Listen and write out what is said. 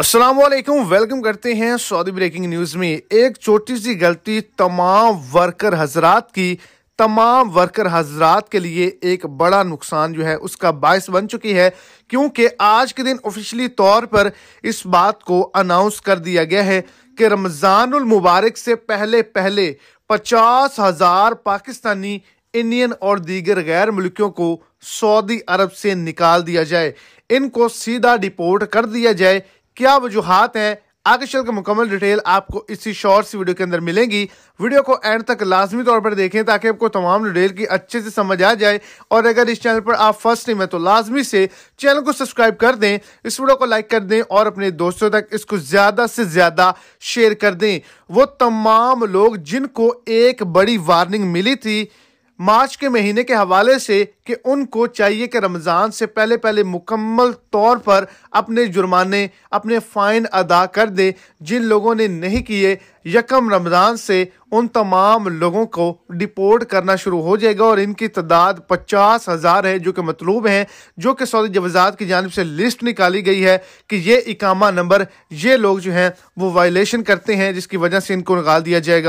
Aslam welcome करते हैं Saudi breaking news में एक छोटी सी गलती तमाम वर्कर हजरात की तमाम वर्कर हजरात के लिए एक बड़ा नुकसान जो है उसका बायस बन चुकी है क्योंकि आज के दिन ऑफिशली तौर पर इस बात को अनाउंस कर दिया गया है कि रमज़ान मुबारक से पहले पहले पचास हज़ार पाकिस्तानी इंडियन और दीगर गैर मुल्कियों को सऊदी अरब से निकाल दिया जाए इनको सीधा डिपोर्ट कर दिया जाए क्या वजूहत हैं आगे चलकर मुकम्मल डिटेल आपको इसी शॉर्ट वीडियो के अंदर मिलेंगी वीडियो को एंड तक लाजमी तौर पर देखें ताकि आपको तमाम डिटेल की अच्छे से समझ आ जाए और अगर इस चैनल पर आप फर्स्ट टाइम है तो लाजमी से चैनल को सब्सक्राइब कर दें इस वीडियो को लाइक कर दें और अपने दोस्तों तक इसको ज़्यादा से ज़्यादा शेयर कर दें वो तमाम लोग जिनको एक बड़ी वार्निंग मिली थी मार्च के महीने के हवाले से कि उनको चाहिए कि रमज़ान से पहले पहले मुकम्मल तौर पर अपने जुर्माने अपने फ़ाइन अदा कर दें जिन लोगों ने नहीं किए यकम रमज़ान से उन तमाम लोगों को डिपोर्ट करना शुरू हो जाएगा और इनकी तादाद पचास हज़ार है जो कि मतलूब हैं जो कि सऊदी जवजात की जानब से लिस्ट निकाली गई है कि ये इकामा नंबर ये लोग जो हैं वो वायलेशन करते हैं जिसकी वजह से इनको निकाल दिया जाएगा